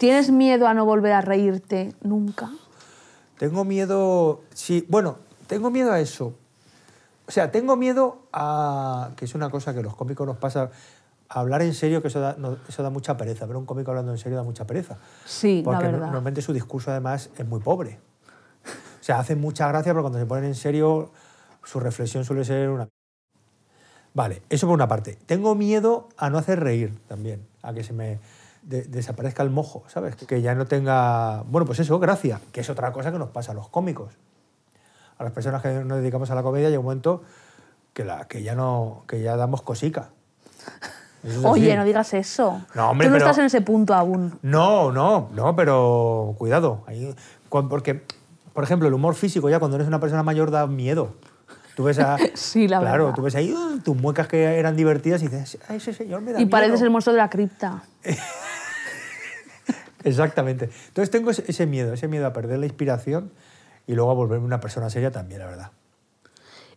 ¿Tienes miedo a no volver a reírte nunca? Tengo miedo, sí, bueno, tengo miedo a eso. O sea, tengo miedo a, que es una cosa que los cómicos nos pasa, hablar en serio, que eso da, eso da mucha pereza, pero un cómico hablando en serio da mucha pereza. Sí, Porque normalmente su discurso además es muy pobre. O sea, hacen mucha gracia, pero cuando se ponen en serio, su reflexión suele ser una... Vale, eso por una parte. Tengo miedo a no hacer reír también, a que se me desaparezca el mojo, ¿sabes? Que ya no tenga, bueno, pues eso, gracia, que es otra cosa que nos pasa a los cómicos. A las personas que nos dedicamos a la comedia llega un momento que, la, que, ya, no, que ya damos cosica. Oye, no digas eso. No, hombre, Tú no estás en ese punto aún. No, no, no, pero cuidado. Ahí, porque, por ejemplo, el humor físico ya cuando eres una persona mayor da miedo. Tú ves a, sí, la claro, tú ves ahí ah, tus muecas que eran divertidas y dices, ay, ese señor me da Y pareces el monstruo de la cripta. Exactamente. Entonces tengo ese miedo, ese miedo a perder la inspiración y luego a volverme una persona seria también, la verdad.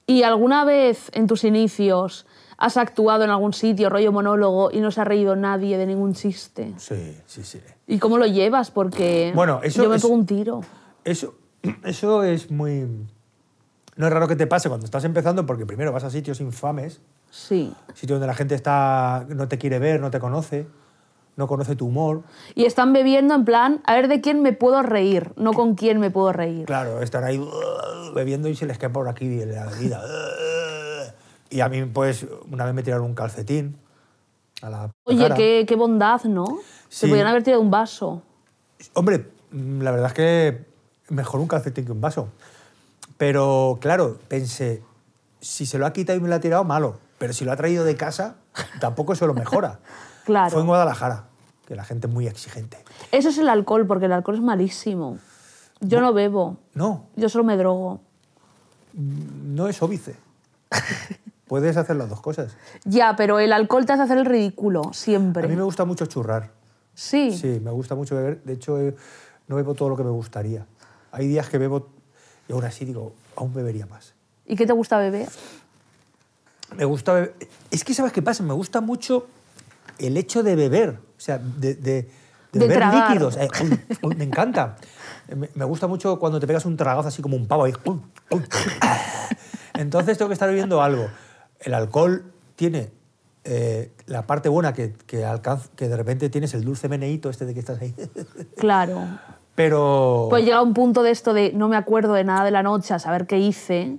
¿Y alguna vez en tus inicios has actuado en algún sitio, rollo monólogo, y no se ha reído nadie de ningún chiste? Sí, sí, sí. ¿Y cómo lo llevas? Porque bueno, yo me es, un tiro. Eso, eso es muy... No es raro que te pase cuando estás empezando, porque primero vas a sitios infames. Sí. Sitios donde la gente está, no te quiere ver, no te conoce no conoce tu humor. Y están bebiendo en plan, a ver de quién me puedo reír, no con quién me puedo reír. Claro, están ahí uh, bebiendo y se les cae por aquí la vida uh, y a mí, pues, una vez me tiraron un calcetín a la Oye, Qué, qué, bondad, ¿no? Se podrían haber tirado un vaso. Hombre, mm, la verdad es que mejor un calcetín que un vaso. Pero, claro, pensé, si se lo ha quitado y me lo ha tirado, malo. Pero si lo ha traído de casa, tampoco eso lo mejora. claro. Fue en Guadalajara, que la gente es muy exigente. Eso es el alcohol, porque el alcohol es malísimo. Yo no, bebo. No. Yo solo me drogo. Mm, no es óbice. Puedes hacer las dos cosas. Ya, pero el alcohol te hace hacer el ridículo, siempre. A mí me gusta mucho churrar. Sí. Sí, me gusta mucho beber. De hecho, eh, no bebo todo lo que me gustaría. Hay días que bebo y ahora sí digo, aún bebería más. ¿Y qué te gusta beber? Me gusta beber. Es que, ¿sabes qué pasa? Me gusta mucho el hecho de beber, o sea, de, beber líquidos. Eh, me encanta. Me gusta mucho cuando te pegas un tragazo así como un pavo. Entonces tengo que estar bebiendo algo. El alcohol tiene eh, la parte buena que, que, de repente tienes el dulce meneíto este de que estás ahí. Claro. Pero... Pues llega un punto de esto de no me acuerdo de nada de la noche, a saber qué hice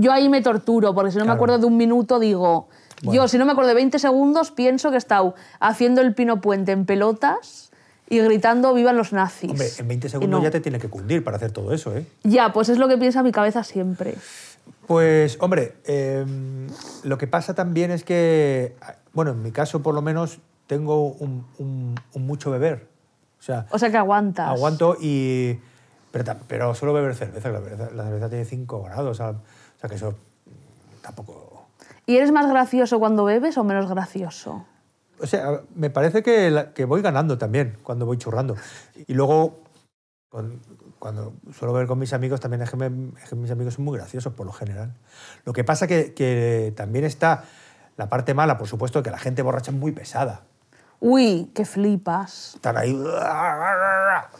yo ahí me torturo, porque si no me acuerdo de un minuto, digo. Yo, si no me acuerdo de 20 segundos, pienso que he estado haciendo el pino puente en pelotas y gritando ¡Vivan los nazis! Hombre, en 20 segundos ya te tiene que cundir para hacer todo eso, ¿eh? Ya, pues es lo que piensa mi cabeza siempre. Pues, hombre, em, lo que pasa también es que, bueno, en mi caso por lo menos tengo un, mucho beber. O sea, o sea que aguantas. Aguanto y... Pero, pero solo beber cerveza, la cerveza, la cerveza tiene 5 grados. O sea que eso tampoco... ¿Y eres más gracioso cuando bebes o menos gracioso? O sea, me parece que, que voy ganando también cuando voy churrando. Y luego, cuando suelo ver con mis amigos, también es que, mis amigos son muy graciosos por lo general. Lo que pasa que, que también está la parte mala, por supuesto, que la gente borracha es muy pesada. Uy, que flipas. Están ahí.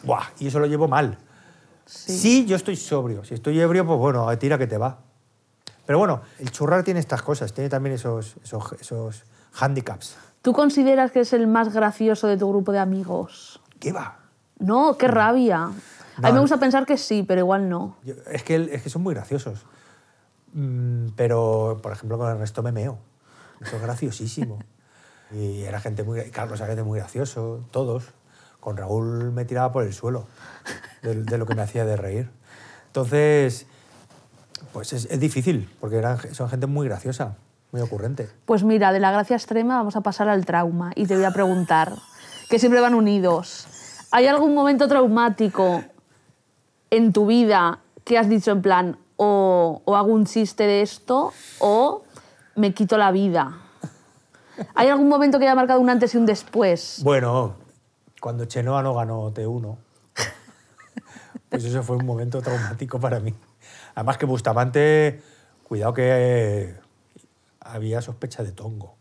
Buah, y eso lo llevo mal. Sí. sí. yo estoy sobrio. Si estoy ebrio, pues bueno, tira que te va. Pero bueno, el churrar tiene estas cosas, tiene también esos, esos, handicaps. ¿Tú consideras que es el más gracioso de tu grupo de amigos? ¿Qué va? No, qué rabia. a mí me gusta pensar que sí, pero igual no. es, que, que son muy graciosos. Mm, pero, por ejemplo, con el resto me meo. Eso es graciosísimo. y era gente muy... Carlos era gente muy gracioso, todos. Con Raúl me tiraba por el suelo de lo que me hacía de reír. Entonces, pues es, difícil, porque son gente muy graciosa, muy ocurrente. Pues mira, de la gracia extrema vamos a pasar al trauma y te voy a preguntar, que siempre van unidos. ¿Hay algún momento traumático en tu vida que has dicho en plan, o, o hago un chiste de esto, o me quito la vida? ¿Hay algún momento que haya marcado un antes y un después? Bueno, cuando Chenoa no ganó T1 pues eso fue un momento traumático para mí. Además que Bustamante, cuidado que eh, había sospecha de tongo.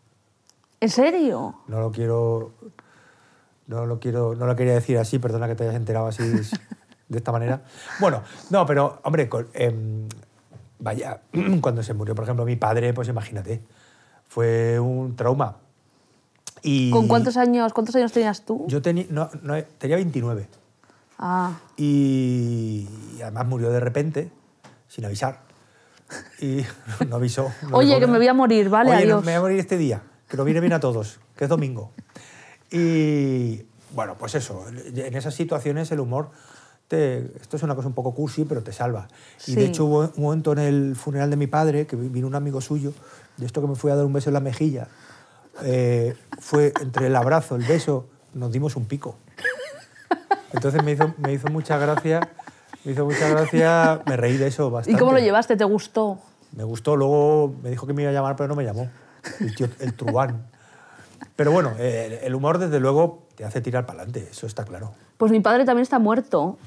¿En serio? No lo quiero... No lo, quiero, no lo quería decir así, perdona que te hayas enterado así de esta manera. Bueno, no, pero, hombre, em, vaya, cuando se murió, por ejemplo, mi padre, pues imagínate, fue un trauma. Y ¿Con cuántos años, cuántos años tenías tú? Yo tenía no, tenía 29. Ah. Y, además murió de repente, sin avisar. Y no avisó. Oye, que me voy a morir, vale, adiós. me voy a morir este día, que lo viene bien a todos, que es domingo. Y bueno, pues eso, en esas situaciones el humor, esto es una cosa un poco cursi, pero te salva. Y de hecho hubo un momento en el funeral de mi padre, que vino un amigo suyo, de esto que me fui a dar un beso en la mejilla, eh, fue entre el abrazo, el beso, nos dimos un pico. Entonces me hizo, me hizo mucha gracia, me hizo mucha gracia, me reí de eso bastante. ¿Y cómo lo llevaste? ¿Te gustó? Me gustó, luego me dijo que me iba a llamar, pero no me llamó. El, tío, Pero bueno, el, humor desde luego te hace tirar para adelante, eso está claro. Pues mi padre también está muerto.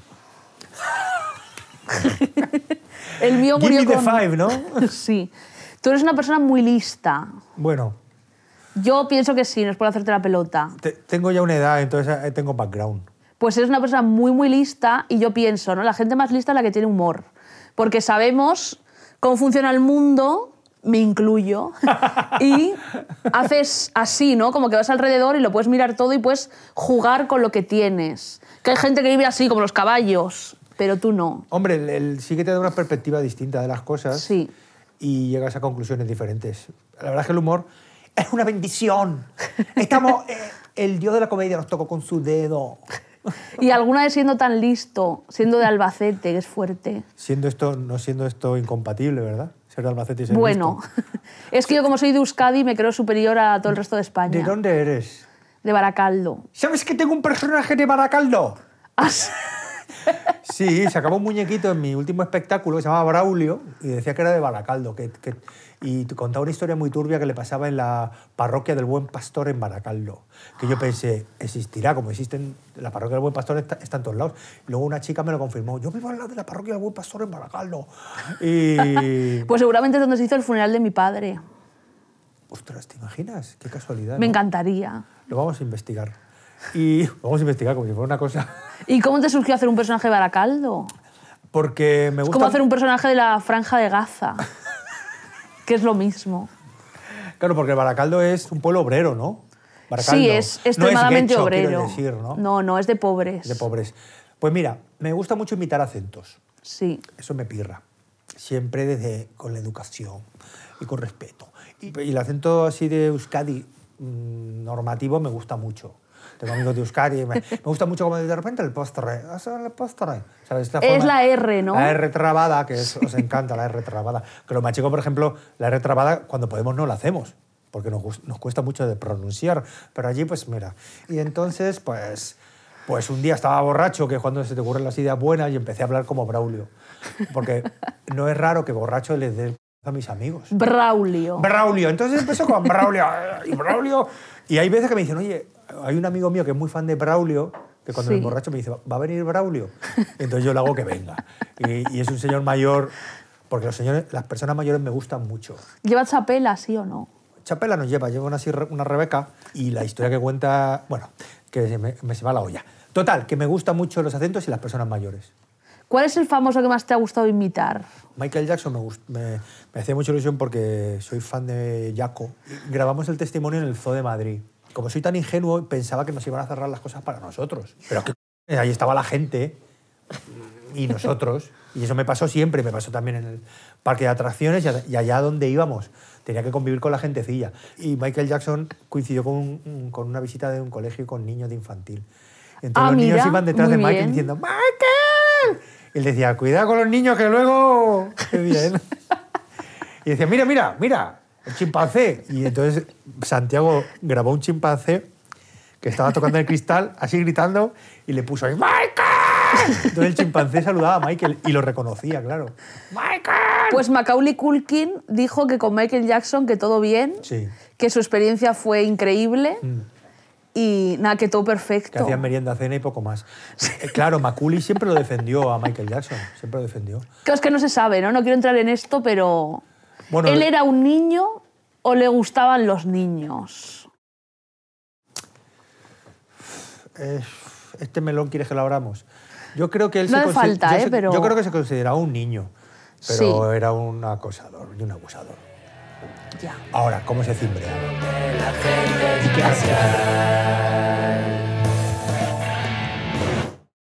el mío murió con... me con... five, ¿no? sí. Tú eres una persona muy lista. Bueno. Yo pienso que sí, no es por hacerte la pelota. tengo ya una edad, entonces eh, tengo background pues eres una persona muy, muy lista y yo pienso, ¿no? La gente más lista es la que tiene humor, porque sabemos cómo funciona el mundo, me incluyo, y haces así, ¿no? Como que vas alrededor y lo puedes mirar todo y puedes jugar con lo que tienes. Que hay gente que vive así, como los caballos, pero tú no. Hombre, el, sí que te da una perspectiva distinta de las cosas. Y llegas a conclusiones diferentes. La verdad es que el humor es una bendición. Estamos... Eh, el dios de la comedia nos tocó con su dedo. Y alguna vez siendo tan listo, siendo de Albacete, que es fuerte. Siendo esto, no siendo esto incompatible, ¿verdad? Ser de Albacete y ser Bueno, es que yo como soy de Euskadi me creo superior a todo el resto de España. ¿De dónde eres? De Baracaldo. ¿Sabes que tengo un personaje de Baracaldo? Ah, Sí, sacaba un muñequito en mi último espectáculo que se llamaba Braulio y decía que era de Baracaldo. Que, y contaba una historia muy turbia que le pasaba en la parroquia del Buen Pastor en Baracaldo. Que yo pensé, existirá, como existen. La parroquia del Buen Pastor está, en todos lados. luego una chica me lo confirmó. Yo vivo al hablar de la parroquia del Buen Pastor en Baracaldo. pues seguramente es donde se hizo el funeral de mi padre. Ostras, ¿te imaginas? Qué casualidad. Me encantaría. Lo vamos a investigar. Y vamos a investigar como si fuera una cosa. ¿Y cómo te surgió hacer un personaje de Baracaldo? Porque me gusta... Es como hacer un personaje de la Franja de Gaza, que es lo mismo. Claro, porque Baracaldo es un pueblo obrero, ¿no? Sí, es extremadamente no es obrero. ¿no? ¿no? es de pobres. De pobres. Pues mira, me gusta mucho imitar acentos. Sí. Eso me pirra. Siempre desde con la educación y con respeto. y el acento así de Euskadi mm, normativo me gusta mucho tengo este amigos de Euskadi. Me, me gusta mucho como de repente el postre. Ah, es la R, ¿no? La R trabada, que os encanta la R trabada. Que los machicos, por ejemplo, la R trabada, cuando podemos no la hacemos porque nos, cuesta mucho de pronunciar, pero allí pues mira. Y entonces pues pues un día estaba borracho, que cuando se te ocurren las ideas buenas, y empecé a hablar como Braulio. Porque no es raro que borracho les dé a mis amigos. Braulio. Braulio. Entonces empezó con Braulio. Y Braulio. Y hay veces que me dicen, oye, hay un amigo mío que es muy fan de Braulio, que cuando sí. borracho me dice, ¿va a venir Braulio? Entonces yo le hago que venga. Y, es un señor mayor, porque los señores, las personas mayores me gustan mucho. ¿Lleva chapela, sí o no? Chapela nos lleva, lleva una, una Rebeca y la historia que cuenta, bueno, que me, se va la olla. Total, que me gustan mucho los acentos y las personas mayores. ¿Cuál es el famoso que más te ha gustado imitar? Michael Jackson me, me, me hacía mucha ilusión porque soy fan de Jaco. Grabamos el testimonio en el Zoo de Madrid como soy tan ingenuo, pensaba que nos iban a cerrar las cosas para nosotros. Pero que ahí estaba la gente y nosotros. Y eso me pasó siempre, me pasó también en el parque de atracciones y allá donde íbamos. Tenía que convivir con la gentecilla. Y Michael Jackson coincidió con, con una visita de un colegio con niños de infantil. Entonces ah, los niños iban detrás de Michael diciendo, ¡Michael! Y él decía, cuidado con los niños que luego... Y decía, mira, mira, mira, un chimpancé. Y entonces Santiago grabó un chimpancé que estaba tocando el cristal, así gritando, y le puso ahí, ¡Michael! Entonces el chimpancé saludaba a Michael y lo reconocía, claro. ¡Michael! Pues Macaulay Culkin dijo que con Michael Jackson que todo bien, que su experiencia fue increíble. Mm. Y nada, que todo perfecto. Que hacían merienda, cena y poco más. Eh, claro, Macaulay siempre lo defendió a Michael Jackson, siempre lo defendió. Claro, es que no se sabe, ¿no? No quiero entrar en esto, pero... ¿Él era un niño o le gustaban los niños? Eh, este melón quieres que lo abramos. Yo creo que él se ¿eh? creo que se consideraba un niño, pero era un acosador y un abusador. Ahora, ¿cómo se cimbrea?